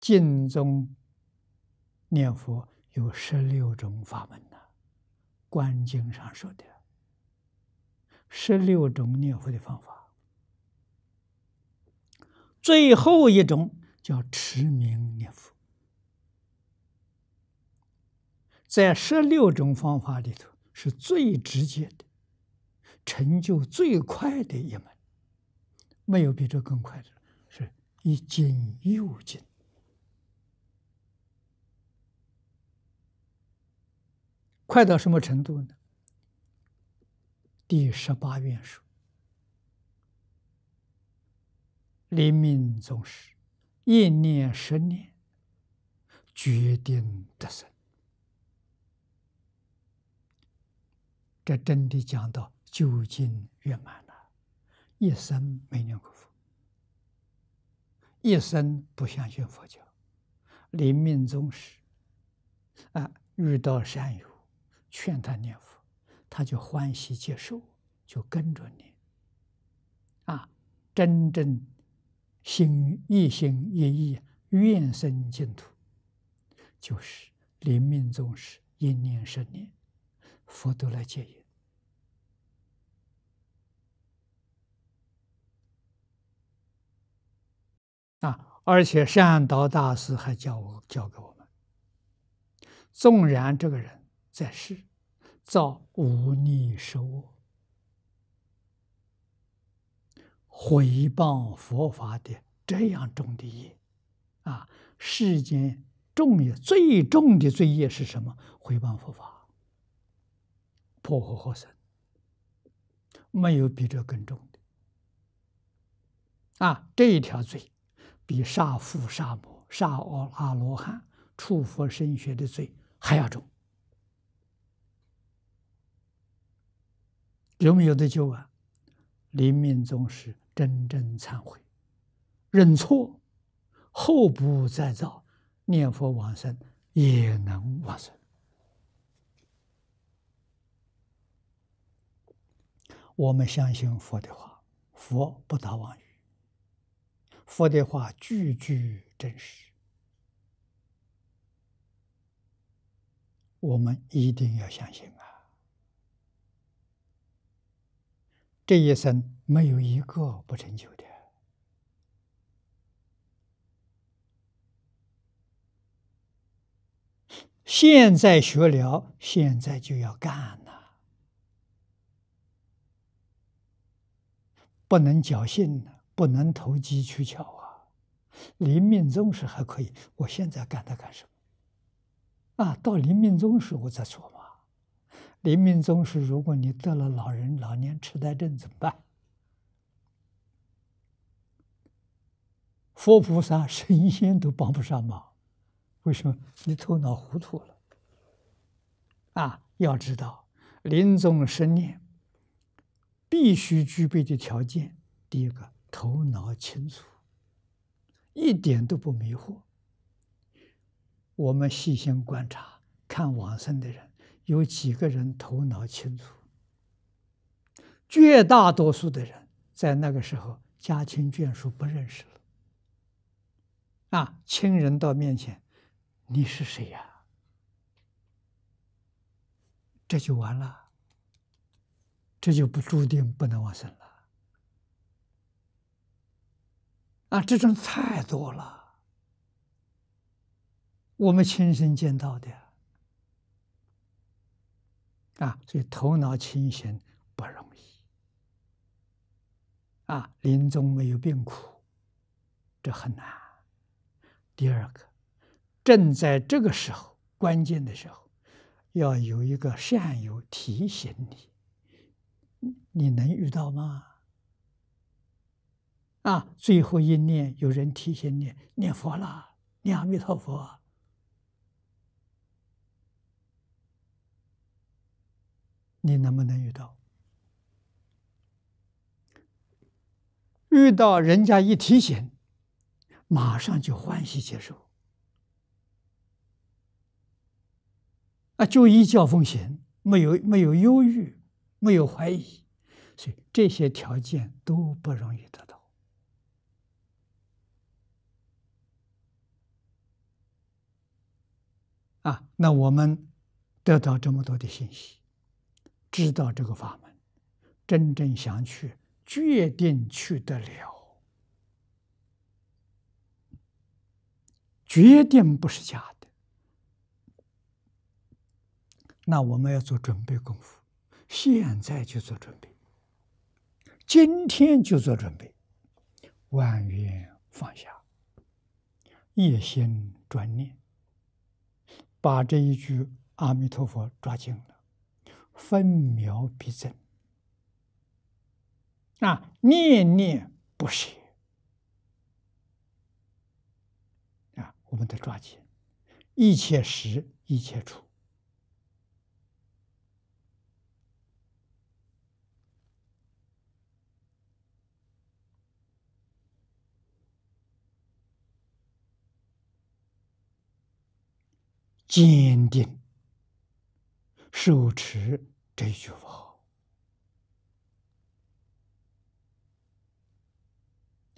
净宗念佛有十六种法门呐，《观经》上说的十六种念佛的方法，最后一种叫持名念佛，在十六种方法里头是最直接的，成就最快的一门，没有比这更快的了，是一经又经。快到什么程度呢？第十八愿说：“临命终时，一念十念，决定得生。”这真的讲到究竟圆满了。一生没念过佛，一生不相信佛教，临命终时，啊，遇到善友。劝他念佛，他就欢喜接受，就跟着念。啊，真正心一心一意愿生净土，就是临命终时一念生念，佛都来接引。啊，而且善导大师还教我教给我们：纵然这个人。在世造无量寿，毁谤佛法的这样重的业，啊，世间重业最重的罪业是什么？毁谤佛法、破获和僧，没有比这更重的。啊，这一条罪比杀父、杀母、杀阿罗汉、触佛身学的罪还要重。有没有得救啊？临命终时真正忏悔、认错，后不再造，念佛往生也能往生。我们相信佛的话，佛不打妄语，佛的话句句真实，我们一定要相信啊。这一生没有一个不成就的。现在学了，现在就要干呐，不能侥幸，不能投机取巧啊。临命终时还可以，我现在干它干什么？啊，到临命终时我再做嘛。临终时，如果你得了老人老年痴呆症，怎么办？佛菩萨、神仙都帮不上忙，为什么？你头脑糊涂了。啊，要知道临终生念必须具备的条件，第一个，头脑清楚，一点都不迷惑。我们细心观察，看往生的人。有几个人头脑清楚？绝大多数的人在那个时候，家亲眷属不认识了。啊，亲人到面前，你是谁呀？这就完了，这就不注定不能往生了。啊，这种太多了，我们亲身见到的。啊，所以头脑清醒不容易。啊，临终没有病苦，这很难。第二个，正在这个时候，关键的时候，要有一个善友提醒你，你能遇到吗？啊，最后一念，有人提醒你念佛了，念阿弥陀佛。你能不能遇到？遇到人家一提醒，马上就欢喜接受，啊，就一叫风行，没有没有忧郁，没有怀疑，所以这些条件都不容易得到。啊，那我们得到这么多的信息。知道这个法门，真正想去，决定去得了。决定不是假的。那我们要做准备功夫，现在就做准备，今天就做准备，万缘放下，一心专念，把这一句阿弥陀佛抓紧了。分秒必争，啊，念念不舍，啊，我们得抓紧，一切时，一切处，坚定。手持这句话，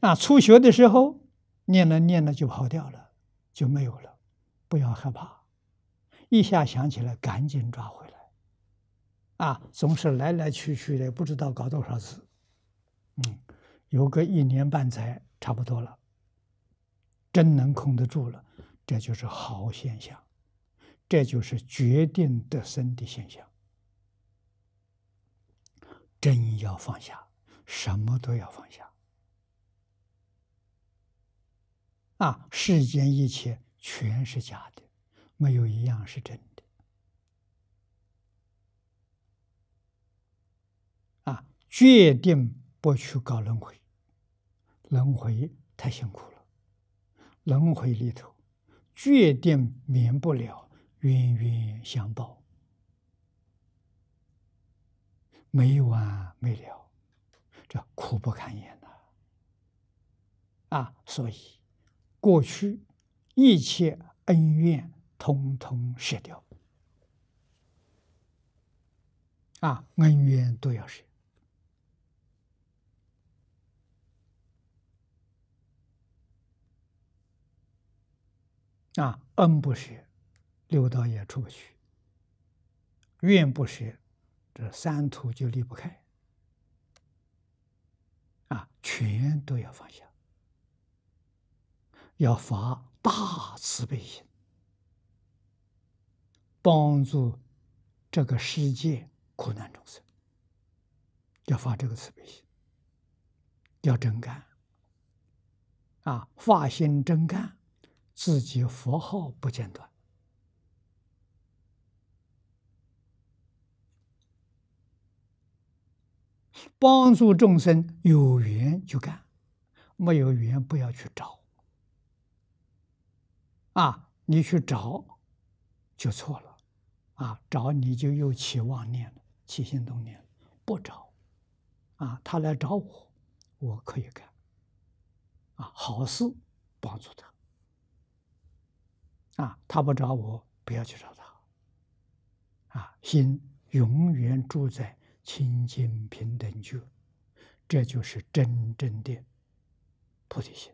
啊，初学的时候念了念了就跑掉了，就没有了。不要害怕，一下想起来赶紧抓回来。啊，总是来来去去的，不知道搞多少次。嗯，有个一年半载差不多了，真能控得住了，这就是好现象。这就是决定得生的现象。真要放下，什么都要放下。啊，世间一切全是假的，没有一样是真的。啊，决定不去搞轮回，轮回太辛苦了。轮回里头，决定免不了。冤冤相报，没完没了，这苦不堪言呐！啊，所以过去一切恩怨通通舍掉，啊，恩怨都要舍，啊，恩不舍。六道也出不去，愿不舍，这三途就离不开。啊，全都要放下，要发大慈悲心，帮助这个世界苦难众生。要发这个慈悲心，要真干，啊，发心真干，自己佛号不间断。帮助众生有缘就干，没有缘不要去找。啊，你去找就错了，啊，找你就又起妄念了，起心动念了。不找，啊，他来找我，我可以干，啊，好事帮助他。啊，他不找我，不要去找他。啊，心永远住在。清净平等觉，这就是真正的菩提心。